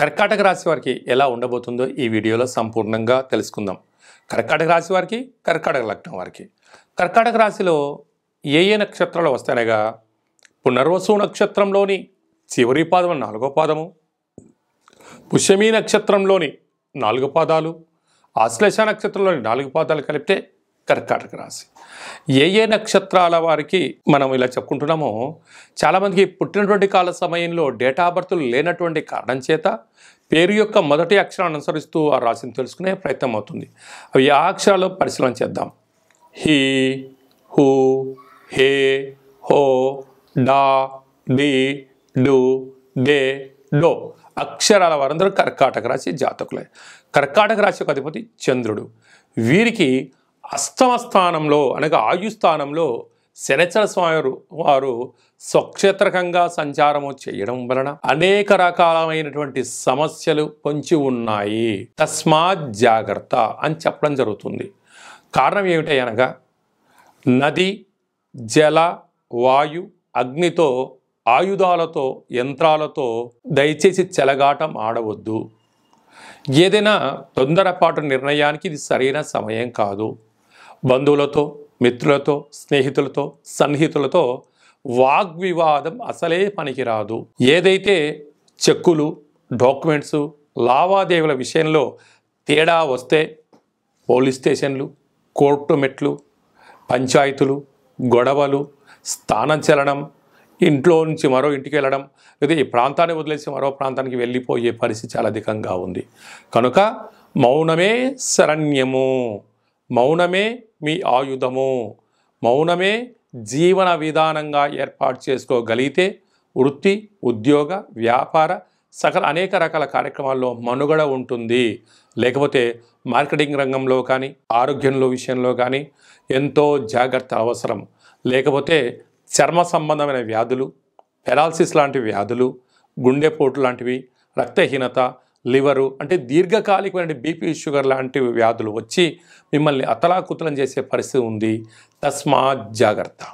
కర్కాటక రాశి వారికి ఎలా ఉండబోతుందో ఈ వీడియోలో సంపూర్ణంగా తెలుసుకుందాం కర్కాటక రాశి వారికి కర్కాటక లగ్నం వారికి కర్కాటక రాశిలో ఏ ఏ నక్షత్రాలు వస్తాయనగా పునర్వసు నక్షత్రంలోని చివరి పాదం నాలుగో పాదము పుష్యమీ నక్షత్రంలోని నాలుగు పాదాలు ఆశ్లేష నక్షత్రంలోని నాలుగు పాదాలు కలిపితే కర్కాటక రాశి ఏ ఏ నక్షత్రాల వారికి మనం ఇలా చెప్పుకుంటున్నామో చాలామందికి పుట్టినటువంటి కాల సమయంలో డేటా బర్త్లు లేనటువంటి కారణం చేత పేరు యొక్క మొదటి అక్షరాన్ని అనుసరిస్తూ ఆ రాశిని తెలుసుకునే ప్రయత్నం అవుతుంది అవి ఆ అక్షరాలు పరిశీలన చేద్దాం హీ హూ హే హో డా డి డు డే డో అక్షరాల వారందరూ కర్కాటక రాశి జాతకులే కర్కాటక రాశి యొక్క అధిపతి చంద్రుడు వీరికి అష్టమ స్థానంలో అనగా ఆయుస్థానంలో శనిచర స్వామి వారు స్వక్షేత్రకంగా సంచారము చేయడం వలన అనేక రకాలమైనటువంటి సమస్యలు పొంచి ఉన్నాయి తస్మాత్ జాగ్రత్త అని చెప్పడం జరుగుతుంది కారణం ఏమిటి అనగా నది జల వాయు అగ్నితో ఆయుధాలతో యంత్రాలతో దయచేసి చెలగాటం ఆడవద్దు ఏదైనా తొందరపాటు నిర్ణయానికి ఇది సరైన సమయం కాదు బంధువులతో మిత్రులతో స్నేహితులతో సన్నిహితులతో వాగ్వివాదం అసలే పనికిరాదు ఏదైతే చెక్కులు డాక్యుమెంట్స్ లావాదేవీల విషయంలో తేడా వస్తే పోలీస్ స్టేషన్లు కోర్టు మెట్లు పంచాయతీలు గొడవలు చెల్లడం ఇంట్లో నుంచి మరో ఇంటికి వెళ్ళడం లేదా ఈ ప్రాంతాన్ని వదిలేసి మరో ప్రాంతానికి వెళ్ళిపోయే పరిస్థితి చాలా అధికంగా ఉంది కనుక మౌనమే శరణ్యము మౌనమే మీ ఆయుధము మౌనమే జీవన విధానంగా ఏర్పాటు చేసుకోగలిగితే వృత్తి ఉద్యోగ వ్యాపార సకల అనేక రకాల కార్యక్రమాల్లో మనుగడ ఉంటుంది లేకపోతే మార్కెటింగ్ రంగంలో కానీ ఆరోగ్యంలో విషయంలో కానీ ఎంతో జాగ్రత్త అవసరం లేకపోతే చర్మ సంబంధమైన వ్యాధులు పెరాలసిస్ లాంటి వ్యాధులు గుండెపోటు లాంటివి రక్తహీనత లివరు అంటే దీర్ఘకాలికమైన బీపీ షుగర్ లాంటి వ్యాధులు వచ్చి మిమ్మల్ని అతలాకుతలం చేసే పరిస్థితి ఉంది తస్మాత్ జాగ్రత్త